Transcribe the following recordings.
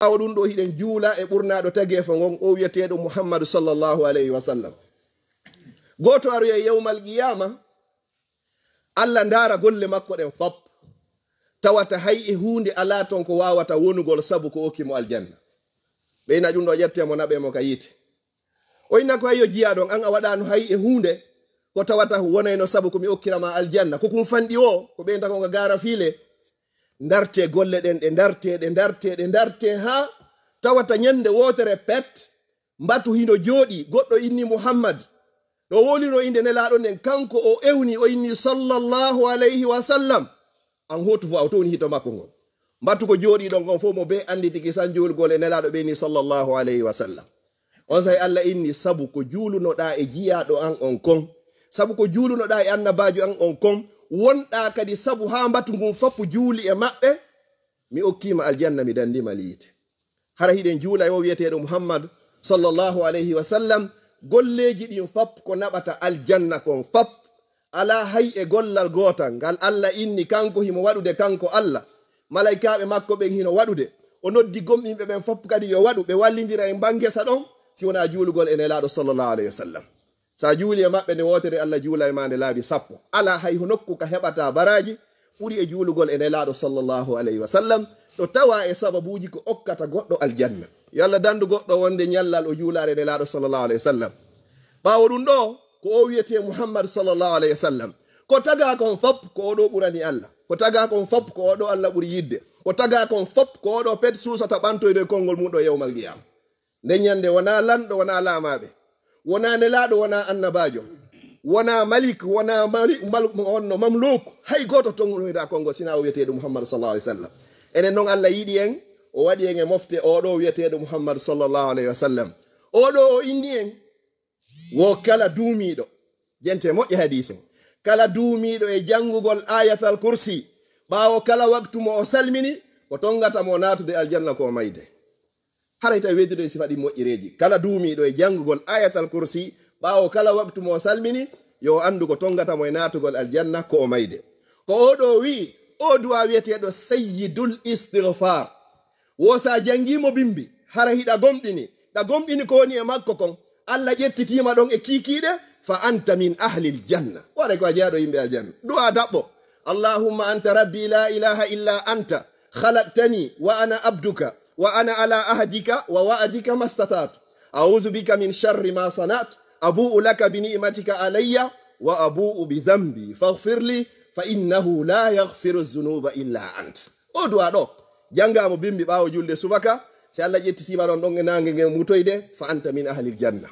ɓawa ɗum ɗo hiɗen juula e ɓurnaɗo tagefo ngon o wiyeteɗo muhammadou sallllahu alayhi wa sallam goto aroye yewmal qiyama allah ndara golle makko ɗen fop tawata hay e hunde ala ton ko wawata wonugol saabu ko okkimo aljanna ɓeyna ɗum ɗo ƴettemo naɓemo ka yiite o yinna ko hayyo jiyaɗon an a waɗano hay e hunde ko tawata wonayno saabu komi okkirama aljanna kokum fanɗi o ko ɓeyntakonga gara file darte golle ɗen ɗe darte ɗe darte ɗe darte ha tawata nyande wotere pet mbatu hino jooɗi goɗɗo inni muhammad ɗo wolino inde nelaɗo nden kanko o ewni o inni sallllahu alayhi wasallam an hotu fo a towni hito makko ngon mbattu ko jooɗiɗon kon fo mo be andi tigi san julgol e nelaɗo ɓeni sallllahu alayhi wasallam on say allah inni sabu ko julunoɗa e jiyaɗo an on kon sabu ko julunoɗa e annabajo an on kon wonɗa kadi sabu ha mbatu ngun foppu juuli e maɓɓe mi okkima aljanna mi dandima liite hara hiɗen juulay o wiyeteɗo muhammad sallllahu alayhi wa sallam golleji ɗin fop ko naɓata aljanna kon fop ala hay e gollal gotal ngal allah inni kanko himo waɗude kanko allah malaikaɓe makko ɓen hino waɗude o noddi gomɗinɓe ɓen fop kadi yo waɗu ɓe wallidira e mbangesa ɗon si wona juulugol e nelaɗo sallllahu alayhi wa sallam so a juuli e maɓɓe nde wootere allah juula e ma nde laabi sappo ala hay ho nokku ka heɓata baraji ɓuri e juulugol e nelaaɗo sallllahu alayhi wa sallam ɗo tawa e sababuji ko okkata goɗɗo aljanna yo allah dandu goɗɗo wonde ñallal o juulare nelaaɗo sallllahu alahi wa sallam ɓaawo ɗum ɗo ko o wiyete muhammadu sallllahu alayhi wa sallam ko taga kon fop ko oɗo ɓurani allah ko taga kon fop ko oɗo allah ɓuri yidde ko taga kon fop ko oɗo pet suusata ɓantoyde e konngol muɗo yewmal ngiyam nde ñande wona lanɗo wona laamaɓe wona nelaɗo wona annabajo wona malik wona wonno mamlouk hay goto tonnoyda konngo sina o wiyeteɗo muhammadou sallah alih w sallam enen noon allah yiiɗi en o waɗi en e mofte oɗo wiyeteɗo muhammadou sallllahu alayhi wa sallam oɗo o inni en wo kala duumiɗo jente moƴƴe hadise kala duumiɗo e janngugol ayatal coursi ɓawo kala waktu mo o salmini ko tongatamo natude aljanna ko mayde harayta weddude e sifa ɗi moƴƴereeji kala duumiiɗo e janngugol ayatal kursi ɓaawo kala waktu mo salmini yo anndu ko tongatamo e naatugol aljanna ko o mayde ko oɗo wi'i o duwa wiyeteeɗo sayyidul istigfar wo sa janngiimo bimbi hara hiɗa gomɗini ɗa gomɗini ko woni e makko kon allah ƴettitiima ɗon e kiikiiɗe fa anta min ahlil janna waɗa ko a jeyaɗo yimɓe aljanna duwa daɓɓo allahumma anta rabbi la ilaha illa anta halaktani wa ana abduka wa ana ala ahdika wa waadika mastatat a'udhu bika min sharri ma sanat abu'u laka bi ni'matika alayya wa abu'u bi dhanbi faghfir li fa innahu la yaghfiru dhunuba illa ant o duwa ɗo jangamo bimbi bawo julde subaka se allah jetti ɗon don don nangue nge mutoyde fa anta min ahli janna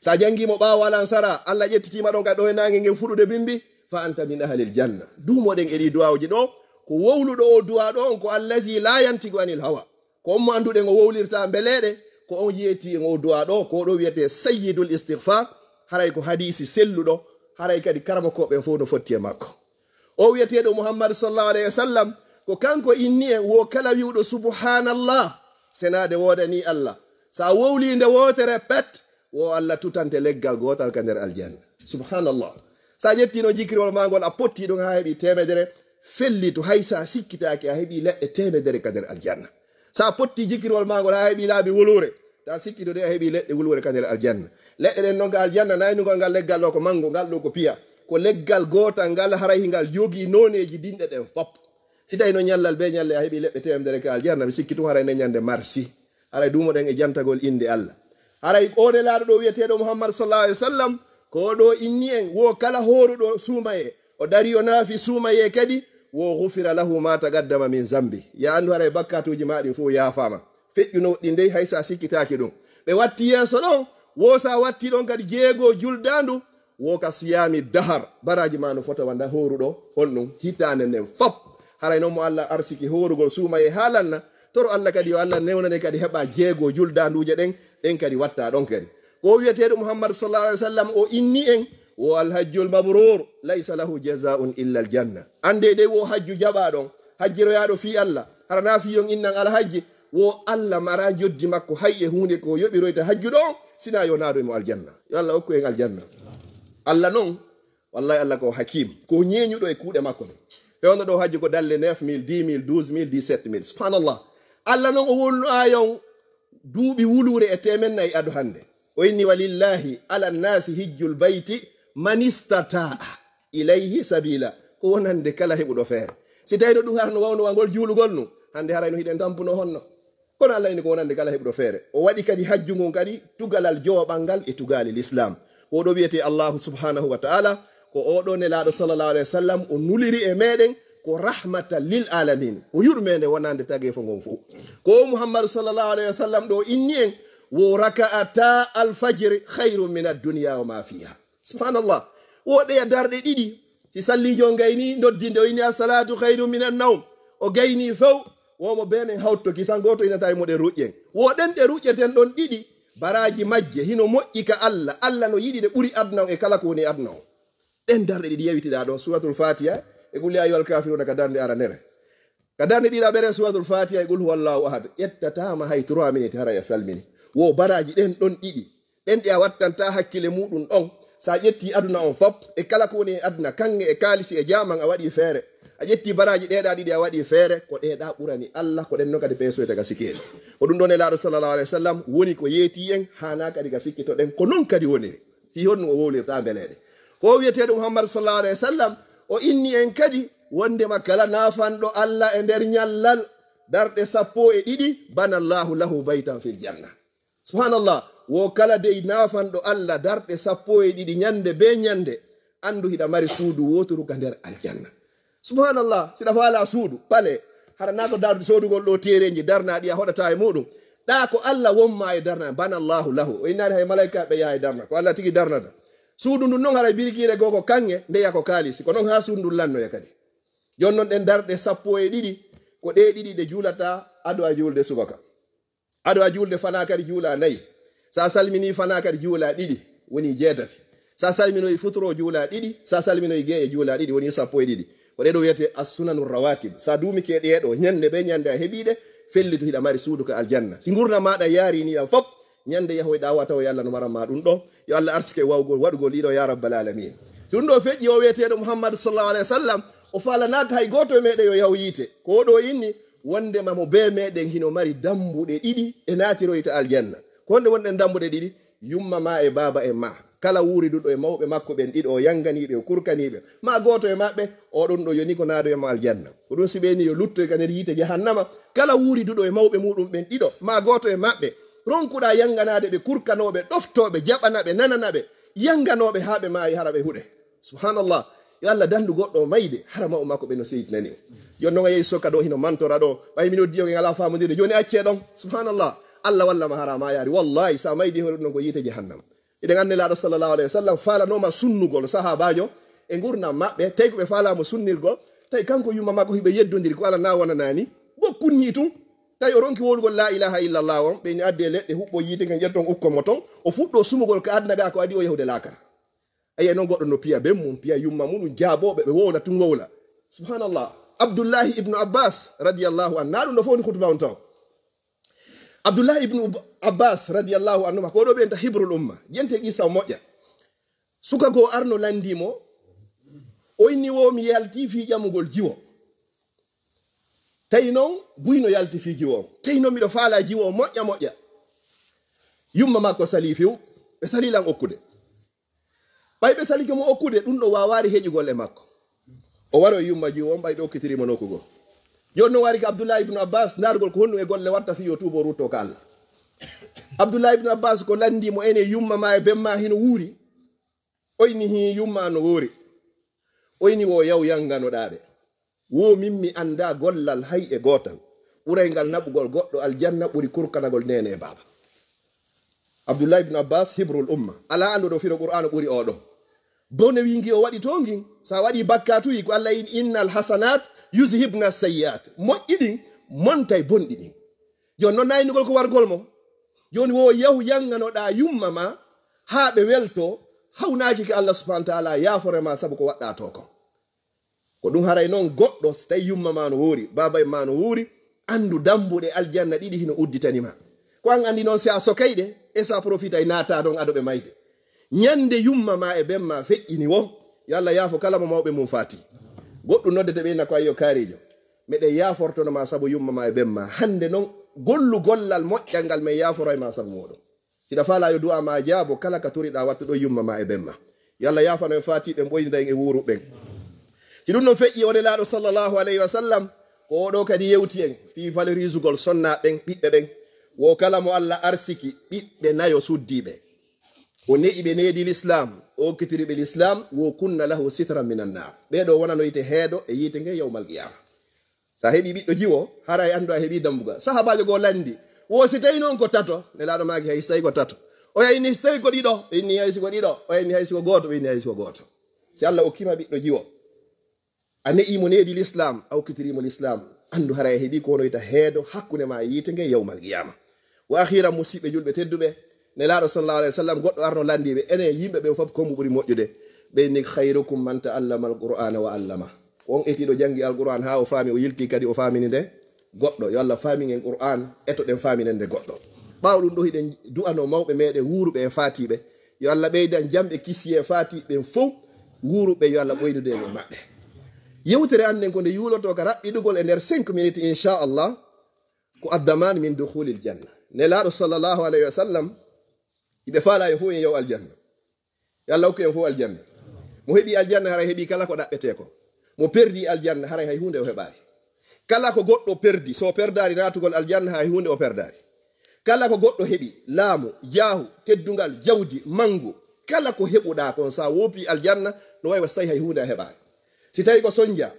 sa jangi mo bawo ala sara allah jetti ɗon don ga do nangue ngen fudude bimbi fa anta min ahli janna dumoɗen edi duwaji ɗo ko wowluɗo o duwa ɗo on ko allazi la yantigu anil hawa ko on mo anndude ngo wowlirta beleeɗe ko on yeeti ngo duwa ɗo ko ɗo wiyete sayidul istihfar haray ko hadisi selluɗo haray kadi karama koɓen fof no fotti e makko o wiyeteɗo muhammadou sallllahu alahi wa sallam ko kanko inni en wo kala wiwɗo subhanallah senade wodani allah sa wowlinde wotere pet wo allah tutante leggal gotal ka nder aljanna subhanallah sa ƴettino jikriwol ma gol a potti ɗum ha heeɓi temedere felli to hay sa sikkitaki a heeɓi leɗɗe temedere ka nder aljanna sa potti jikkirwol magol ha heeɓi laabi wolore ta sikkito ɗe a heeɓi leɗɗe wolwore ka nder aljanna leɗɗe ɗen noon ka aljanna naynugol ngal leggal ɗo ko mango ngal ɗo ko piya ko leggal gotal ngal harayi ngal jogi noneji dinɗe ɗen fop si tawi noon ñallal be ñalle a heeɓi leɗɗe temdere ka aljanna mi sikki tum haray nde ñande marsi haray dumoɗen e jantagol inde allah haray one laaɗo ɗo wiyeteɗo muhammad sallallah alih w sallam ko ɗo inni en wo kala horuɗo suumaye o dari o naafi suumaye kadi wo gufira lahu ma tagaddama min zambi ya andu haray bakkatuji ma ɗin fo yafama feƴƴunoɗi dey hay sa sikkitaki ɗum ɓe watti yeeso ɗon wo sa watti ɗon kadi jeego juldandu wo ka siyami dahar baraji ma no fota wanda horuɗo honɗum hitande nden fop haray noon mo allah arsiki horugol suuma e haalanna toro allah kadi yo allah newnane kadi heɓa jeego juldanduje ɗen ɗen kadi watta ɗon kadi ko wiyeteɗo muhammadou sallallah alih w sallam o inni en wo alhajjul mabrur laysa lahu jazaun illa aljanna ande de wo hajju jaɓa ɗon hajjiroyaɗo fi allah harana fiyon innan alhajji wo allah mara joddi makko hay e hunde ko yoɓiroyta hajju ɗon sina yonaɗo emo aljanna yo allah hokku en aljanna allah noon wallahi allah ko hakim ko ñeñuɗo e kuuɗe makko ɗe fewno ɗo hajju ko dalle 9 1000 12 000 17 subhanallah allah noon o wolnu ayon duuɓi wulure e temennayi adu hannde o inni wa lillahi ala nnasi hijju l bayti manistata ilayhi sabila ko wonande kala heɓuɗo feere si tawino ɗum harno wawnowa ngol juulugol nu hande harayno hiɗen tampuno honno kono allah ini ko wonande kala heɓuɗo feere o waɗi kadi hajju ngun kadi tugalal jooɓal ngal e tugalel islam oɗo wiyete allahu subhanahu wa taala ko oɗo nelaɗo sallallahu alah wa sallam o nuliri e meɗen ko rahmata lil alamin o yurmende wonande tagefo ngon fo ko muhammadou sallallahu alahi wa sallam ɗo inni en wo raka ata alfajiri hayru min adduniya wa ma fiha subhanallah woɗoya e darɗe ɗiɗi si sallijo gayni noddinde o ini assalatu hayrum min annawm o gayni few womo be men hawtto kisan goto inata e moɗen ruƴƴen woɗen ɗe ruƴƴeten ɗon ɗiɗi baraji majje hino moƴƴi ka allah allah no yiɗi ɗe ɓuuri adna o e kala ko woni adna o ɗen darɗe ɗiɗi yewitiɗa ɗo suratul fatiha e gulli ayiwal kafiruna ka darde ara ndere ka darde ɗiɗa ɓere suratul fatiha e gul huwa llahu ahad ƴettatama hay trois minute haraya salmini wo baraji ɗen ɗon ɗiɗi ɓen ɗe a wattanta hakkille muɗum ɗon so a ƴetti aduna on fop e kala ko woni e aduna kanŋe e kaalisi e jaman a waɗi feere a ƴetti baraji ɗeɗa ɗiɗi a waɗi feere ko ɗeɗa ɓurani allah ko ɗenno kadi beeso daga sikeni ko ɗum ɗon e laaɗo sallllahu alih w sallam woni ko yeeti en hana kadi ga sikkito ɗen ko non kadi woniri fi honno o wowlirta beleɗe ko wiyeteɗo muhammadou sallllahu alih w sallam o inni en kadi wondema kala nafanɗo allah e nder ñallal darɗe sappo e ɗiɗi bana llahu lahu baytan fil janna subhanallah wo kala dey nafanɗo allah darɗe sappo e ɗiɗi ñande be ñande andu hiɗa mari suudu woturu ka nder aljanna subhanallah siɗa fala suudu pale haɗana ko darde sodugol ɗo tereji darna ɗi a hoɗata e muɗum ɗa ko allah wonma e darna bana llahu lahu o innani hay malaikaɓe yaha e darna ko allah tigi darnata suudu ndu noon haray birkire goko kange ndeya ko kalisi ko noon ha suudu ndun lannoya kadi joni noon ɗen darɗe sappo e ɗiɗi ko ɗe ɗiɗi ɗe julata ado a julde subaka ado a julde fana kadi juula nayyi sa salmini fana kadi juula ɗiɗi woni jeedati sa salminoyi futuro juula ɗiɗi sa salminoyi geeye juula ɗiɗi woni sappo e ɗiɗi ko ɗeɗo wiyete assunanu rawatib sa duumike ɗeɗo ñande ɓe ñande a heeɓiɗe felli to hiɗa mari suudu ko aljanna si gurna maɗa yariniɗam fop ñande yahoyɗa wataw e yo allah no waranma ɗum ɗo yo allah arsike wawgol waɗugol ɗiɗo ya rabbal alamin so ɗum ɗo feƴƴi o wiyeteɗo mouhammadou sallllah alah wa sallam o falanaka hay goto e meɗen yo yahu yiite ko oɗo inni wondema mo bee meɗen hino mari dambuɗe ɗiɗi e natiroyta aljanna honde wonɗe dambuɗe ɗiɗi yumma ma e baaba en ma kala wuuri ɗuɗo e mawɓe makko ɓen ɗiɗo o yanganiɓe o kurkaniɓe ma goto e maɓɓe oɗon ɗo yoni ko naado e ma aljanna ko ɗum si ɓeni yo lutto e kadi yiite jahannama kala wuuri duɗo e mawɓe muɗum ɓen ɗiɗo ma goto e maɓɓe ronkuɗa yanganade ɓe kurkanoɓe ɗoftoɓe jaɓanaɓe nananaɓe yanganoɓe ha ɓe mayi hara ɓe huuɗe subhanallah yo allah dandu goɗɗo o mayde hara mawɓe makko ɓe no seytinani jonnoga yeeyi sokka ɗo hino mantora ɗo ɓaymino diyoge ala famodirde joni acce ɗon subhanallah allah wallama harama yaari wallahi sa maydi hore ɗum ɗon ko yiite jahannama eɗen anni laaɗo sallllahu alahi wa sallam faalanoma sunnugol sahabajo e gurnam maɓɓe tawi koɓe faalama sunnirgol tawi kanko yumma makko hiɓe yeddodiri ko ala nawana nani ɓokkunni tun tawi o ronki wolugol la ilaha illallah on ɓeni addi e leɗɗe huɓɓo yiite gen ƴetton ukko mo ton o fuɗɗo sumugol ko adnaga ko adi o yahude laakara ayiya e noon goɗɗo no piya ben mum piya yumma muɗum jaaboɓe ɓe wowla tun wowla subhanallah abdoullahi ibnu abbas radiallahu an na ɗum no fof ni hutuba on taw abdoullah ibnu abbas radiallahu anhu mako oɗo ɓenta hibrul umma jente isa moƴƴa suka go arno landimo o inni wo mi yalti fi ƴamugol jiwo tawi noon buyno yalti fi jiwo tawi noon miɗo faala jiwo moƴƴa moƴƴa yumma makko sali few ɓe salilan okkude ɓay ɓe salike mo okkude ɗum ɗo wawari heƴugolle makko o waro e yumma jiwo ɓay ɓe okkitirimo nokkugol joni noon wari ko abdoulah ibnu abbas ndargol ko honɗum e golle watta fi yo tuubo rutto ko allah abdoulah ibnu abbas ko landimo ene yumma ma e bemma hino wuuri oyni hi yumma no woori oyni wo yaw yannganoɗaɓe wo min mi annda gollal hay e gotan ɓuraygal naɓugol goɗɗo aljanna ɓuri kurkanagol nene e baba abdoulah ibnu abbas hibrul umma ala anduɗo firo qur'an ɓuri oɗon bone wingi o waɗi to ngin sa waɗi bakka tuyi ko allah inna al hasanat yushibna sayiat moƴƴi ɗin monta e bonɗi ɗin joni noon naynugol ko wargol mo joni wo yahu yannganoɗa yumma ma ha ɓe welto hawnaki ko allah subahana taala yaforema saabu ko waɗɗa to kon ko ɗum haray noon goɗɗo so tawi yumma ma no wuuri baba e ma no wuuri andu dambuɗe aljanna ɗiɗi hino udditanima ko an andi noon si a sokayɗe e sa profita e nata ɗon adoɓe mayde nyande yumma ma e bemma feƴƴini won yo allah yaafo kala mo mawɓe mum faati goɗɗum nodde te ɓeyna ko ayiyo kaarijo miɗen yaafortonoma sabu yumma ma e bemma hande noon gollu gollal moƴƴal ngal min yaforo e ma sabu muɗum siɗa fala yo duwa ma jaabo kala ka turiɗa watta ɗo yumma ma e bemma yo allah yaafano en faati ɓe ɓoyida en e wuru ɓen si ɗum noon feƴƴi woni laaɗo sallllahu alayhi wa sallam ko oɗo kadi yewti en fi valorise ugol sonna ɓen ɓiɓɓe ɓen wo kala mo allah arsiki ɓiɓɓe nayo suddiɓe woni iɓe needi l'islam o kitiri ɓe l'islam wo kunna lahu sitran min annar ɓeɗo yite heedo e yite nge yawmal qiyama sa heeɓi ɓiɗɗo jiwo hara e anndu a heeɓi dambugal sahabajo goo landi wo si tawi noon ko tato ne nelaɗo maaki hay so ko tato o yayni so tawi ko ɗiɗo o yinni hay siko ɗiɗo o yayni hay siko gooto o yinni hay siko gooto si allah okkima ɓiɗɗo jiwo a ne'imo needi l'islam a hokkitirimo l'islam anndu hara e heeɓi ko wonoyta heedo hakkunde ma e yiite nge yawmal qiyama wa akhira musidɓe julɓe tedduɓe ne laaɗo sallallah alah w sallam goɗɗo arno landiɓe ene yimɓe ɓe fof kombo ɓuuri moƴƴude ɓeyni hayrukum man ta allama alqur'ana wa allama on etiɗo janggi alqur'an ha o faami o yilti kadi o faamini nde goɗɗo yo allah faamien qur'an eto ɗen faaminen nde goɗɗo ɓaw ɗum ɗo hiɗen du'ano mawɓe meɗen wuuruɓe e faatiɓe yo allah ɓeydan jamɓe kisiye faatiɓen fo wuuruɓe yo allah ɓoydude e maɓɓe yewtere annden ko nde yuuloto ka raɓɓiɗugol e nder cinq minutes inchallah ko addamani min duhulil janna ne laaɗo sallallahu alayhi wa sallam iɓe faalayo fof en yaw aljanna yalla allah yo en fof aljanna mo hebi aljanna haray hebi kala ko ɗaɓɓete ko mo perdi aljanna haray hay hunde o hebaari kala ko goddo perdi so perdaari naatugol aljanna hay hunde o perdaari kala ko goɗɗo hebi laamu yahu teddungal jawdi mangu kala ko hebuda kon sa wopi aljanna no way wasay hay hunde o hebaari si tawi ko sonja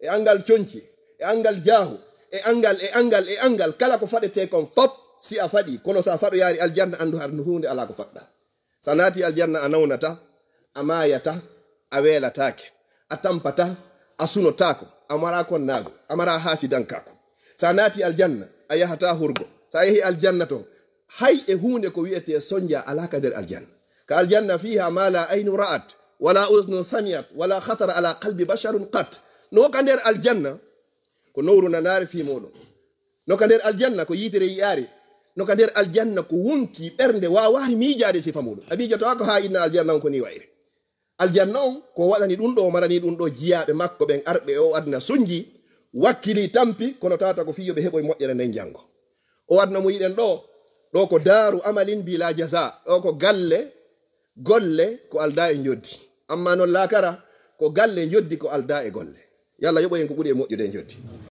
e angal coñci e angal jahu e angal e angal e angal kala ko fadete kon fop si a faɗi kono sa a faɗo yaari aljanna andu har hunde ala ko faɗɗa so naati aljanna a nawnata a maayata a weelataake a tampata a sunotaako a mara amara a mara naati aljanna a yahata hurgo so yehi aljanna to hay e hunde ko wi'ete soñja ka der aljanna ka aljanna fiha ma la aynu ra'at wala usnu samiat wala khatara ala qalbi basharun qat noka nder aljanna ko nowru nanaare fi moɗon noka nder aljanna ko yitere yiyaare no ka aljanna ko wonki ɓernde wawani miijade sifa muɗum abi jotawa ko ha inna aljanna on ko ni wayre aljanna on ko waɗani ɗum ɗo marani ɗum ɗo jiyaɓe makko ɓen arɓe o adna sunji wakkili tampi kono tata ko fiyoɓe heɓo e moƴƴere nden janngo o wadna mo yiɗen ɗo ɗo ko daaru amalin bila jasa ɗo ko galle golle ko alda e joddi amma non laakara ko galle joddi ko alda e golle yalla yoɓo en ko ɓuri e moƴƴude e joddi